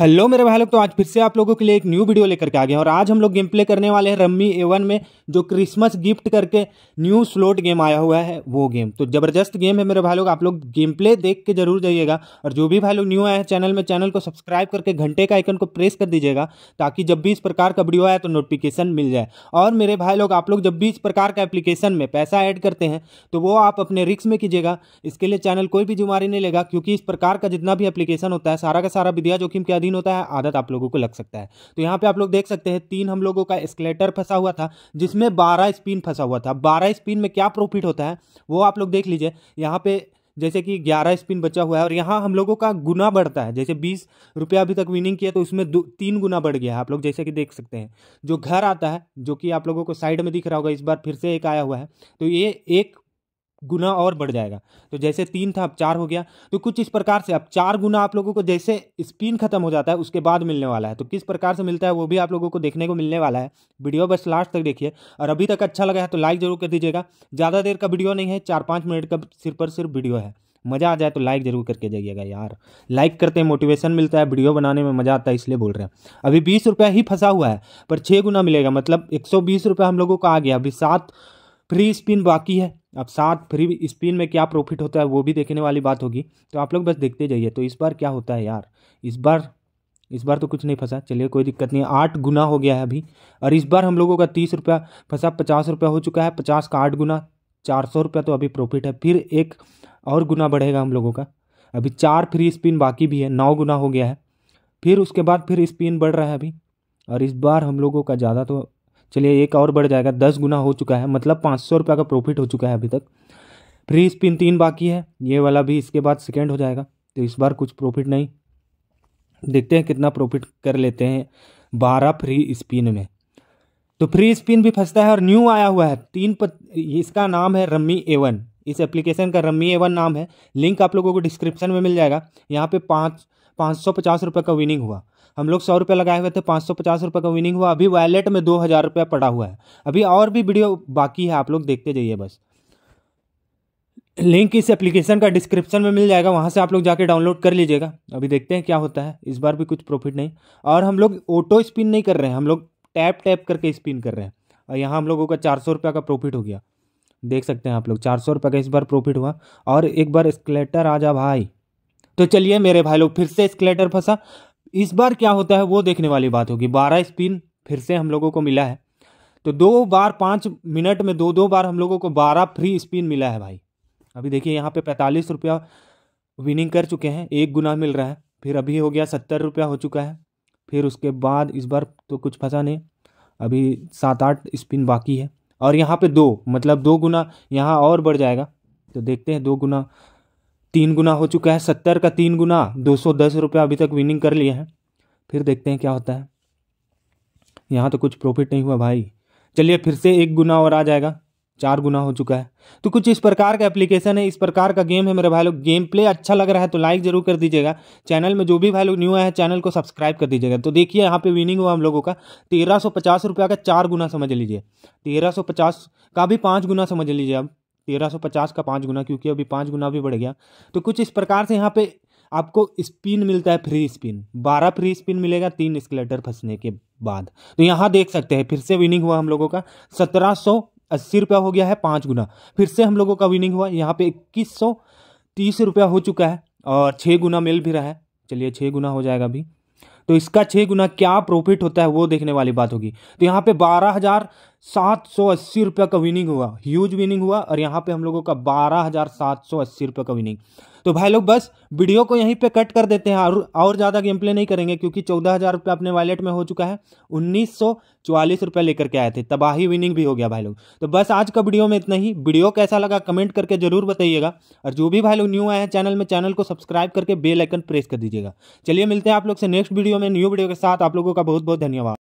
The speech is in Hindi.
हेलो मेरे भाई लोग तो आज फिर से आप लोगों के लिए एक न्यू वीडियो लेकर के आ गए और आज हम लोग गेम प्ले करने वाले हैं रम्मी एवन में जो क्रिसमस गिफ्ट करके न्यू स्लोट गेम आया हुआ है वो गेम तो ज़बरदस्त गेम है मेरे भाई लोग आप लोग गेम प्ले देख के जरूर जाइएगा और जो भी भाई लोग न्यू आए हैं चैनल में चैनल को सब्सक्राइब करके घंटे का आइकन को प्रेस कर दीजिएगा ताकि जब भी इस प्रकार का वीडियो आए तो नोटिफिकेशन मिल जाए और मेरे भाई लोग आप लोग जब भी इस प्रकार का एप्लीकेशन में पैसा ऐड करते हैं तो वो आप अपने रिक्स में कीजिएगा इसके लिए चैनल कोई भी जुमारी नहीं लेगा क्योंकि इस प्रकार का जितना भी एप्लीकेशन होता है सारा का सारा विद्या जोखिम के दिन होता है आदत आप लोगों को लग सकता है तो यहाँ पे आप लोग देख सकते हैं तीन हम लोगों का एस्केलेटर फंसा हुआ था जिसमें बारह स्पिन फंसा हुआ था बारह स्पिन में क्या प्रॉफिट होता है वो आप लोग देख लीजिए यहाँ पे जैसे कि 11 स्पिन बचा हुआ है और यहाँ हम लोगों का गुना बढ़ता है जैसे बीस रुपया अभी तक विनिंग किया तो उसमें दो तीन गुना बढ़ गया है आप लोग जैसे कि देख सकते हैं जो घर आता है जो कि आप लोगों को साइड में दिख रहा होगा इस बार फिर से एक आया हुआ है तो ये एक गुना और बढ़ जाएगा तो जैसे तीन था अब चार हो गया तो कुछ इस प्रकार से अब चार गुना आप लोगों को जैसे स्पिन खत्म हो जाता है उसके बाद मिलने वाला है तो किस प्रकार से मिलता है वो भी आप लोगों को देखने को मिलने वाला है वीडियो बस लास्ट तक देखिए और अभी तक अच्छा लगा है तो लाइक जरूर कर दीजिएगा ज़्यादा देर का वीडियो नहीं है चार पाँच मिनट का सिर्फ पर सिर्फ वीडियो है मज़ा आ जाए तो लाइक जरूर करके जाइएगा यार लाइक करते हैं मोटिवेशन मिलता है वीडियो बनाने में मज़ा आता है इसलिए बोल रहे हैं अभी बीस रुपया ही फंसा हुआ है पर छः गुना मिलेगा मतलब एक सौ बीस रुपया हम लोगों का आ गया अभी सात फ्री स्पिन बाकी है अब साथ फ्री स्पिन में क्या प्रॉफिट होता है वो भी देखने वाली बात होगी तो आप लोग बस देखते जाइए तो इस बार क्या होता है यार इस बार इस बार तो कुछ नहीं फंसा चलिए कोई दिक्कत नहीं आठ गुना हो गया है अभी और इस बार हम लोगों का तीस रुपया फंसा पचास रुपया हो चुका है पचास का आठ गुना चार सौ रुपया तो अभी प्रॉफिट है फिर एक और गुना बढ़ेगा हम लोगों का अभी चार फ्री स्पिन बाकी भी है नौ गुना हो गया है फिर उसके बाद फिर स्पिन बढ़ रहा है अभी और इस बार हम लोगों का ज़्यादा तो चलिए एक और बढ़ जाएगा दस गुना हो चुका है मतलब पाँच सौ रुपये का प्रॉफिट हो चुका है अभी तक फ्री स्पिन तीन बाकी है ये वाला भी इसके बाद सेकेंड हो जाएगा तो इस बार कुछ प्रॉफिट नहीं देखते हैं कितना प्रॉफिट कर लेते हैं बारह फ्री स्पिन में तो फ्री स्पिन भी फंसता है और न्यू आया हुआ है तीन पत इसका नाम है रम्मी एवन इस एप्लीकेशन का रम्मी एवन नाम है लिंक आप लोगों को डिस्क्रिप्शन में मिल जाएगा यहाँ पे पाँच पाँच सौ पचास रुपये का विनिंग हुआ हम लोग सौ रुपये लगाए हुए थे पाँच सौ पचास रुपये का विनिंग हुआ अभी वैलेट में दो हज़ार रुपया पड़ा हुआ है अभी और भी वीडियो बाकी है आप लोग देखते जाइए बस लिंक इस एप्लीकेशन का डिस्क्रिप्शन में मिल जाएगा वहाँ से आप लोग जाके डाउनलोड कर लीजिएगा अभी देखते हैं क्या होता है इस बार भी कुछ प्रॉफिट नहीं और हम लोग ऑटो स्पिन नहीं कर रहे हैं हम लोग टैप टैप करके स्पिन कर रहे हैं और यहाँ हम लोगों का चार सौ रुपये का प्रॉफिट हो गया देख सकते हैं आप लोग चार सौ रुपये का इस बार प्रॉफिट हुआ और एक बार स्क्लेटर आ जा भाई तो चलिए मेरे भाई लोग फिर से स्क्लेटर फंसा इस बार क्या होता है वो देखने वाली बात होगी बारह स्पिन फिर से हम लोगों को मिला है तो दो बार पाँच मिनट में दो दो बार हम लोगों को बारह फ्री स्पिन मिला है भाई अभी देखिए यहाँ पे पैंतालीस रुपया विनिंग कर चुके हैं एक गुना मिल रहा है फिर अभी हो गया सत्तर रुपया हो चुका है फिर उसके बाद इस बार तो कुछ फंसा नहीं अभी सात आठ स्पिन बाकी है और यहाँ पे दो मतलब दो गुना यहाँ और बढ़ जाएगा तो देखते हैं दो गुना तीन गुना हो चुका है सत्तर का तीन गुना दो सौ दस रुपया अभी तक विनिंग कर लिए हैं फिर देखते हैं क्या होता है यहाँ तो कुछ प्रॉफिट नहीं हुआ भाई चलिए फिर से एक गुना और आ जाएगा चार गुना हो चुका है तो कुछ इस प्रकार का एप्लीकेशन है इस प्रकार का गेम है मेरे भाई लोग गेम प्ले अच्छा लग रहा है तो लाइक जरूर कर दीजिएगा चैनल में जो भी भाई लोग न्यू आया है चैनल को सब्सक्राइब कर दीजिएगा तो देखिए यहाँ पे विनिंग हुआ हम लोगों का तेरह सौ पचास रुपया का चार गुना समझ लीजिए तेरह सौ पचास का भी पाँच गुना समझ लीजिए अब 1350 का पाँच गुना क्योंकि अभी पाँच गुना भी बढ़ गया तो कुछ इस प्रकार से यहाँ पे आपको स्पिन मिलता है फ्री स्पिन बारह फ्री स्पिन मिलेगा तीन स्केलेटर फंसने के बाद तो यहाँ देख सकते हैं फिर से विनिंग हुआ हम लोगों का सत्रह सौ हो गया है पाँच गुना फिर से हम लोगों का विनिंग हुआ यहाँ पे इक्कीस हो चुका है और छः गुना मिल भी रहा है चलिए छः गुना हो जाएगा अभी तो इसका छः गुना क्या प्रॉफिट होता है वो देखने वाली बात होगी तो यहाँ पे बारह हज़ार सात सौ अस्सी रुपये का विनिंग हुआ ह्यूज विनिंग हुआ और यहाँ पे हम लोगों का बारह हज़ार सात सौ अस्सी रुपये का विनिंग तो भाई लोग बस वीडियो को यहीं पे कट कर देते हैं और और ज़्यादा गेम प्ले नहीं करेंगे क्योंकि चौदह हज़ार रुपये अपने वॉलेट में हो चुका है उन्नीस सौ चवालीस रुपये लेकर के आए थे तबाही विनिंग भी हो गया भाई लोग तो बस आज का वीडियो में इतना ही वीडियो कैसा लगा कमेंट करके जरूर बताइएगा और जो भी भाई लोग न्यू आए हैं चैनल में चैनल को सब्सक्राइब करके बेलाइकन प्रेस कर दीजिएगा चलिए मिलते हैं आप लोग से नेक्स्ट वीडियो में न्यू वीडियो के साथ आप लोगों का बहुत बहुत धन्यवाद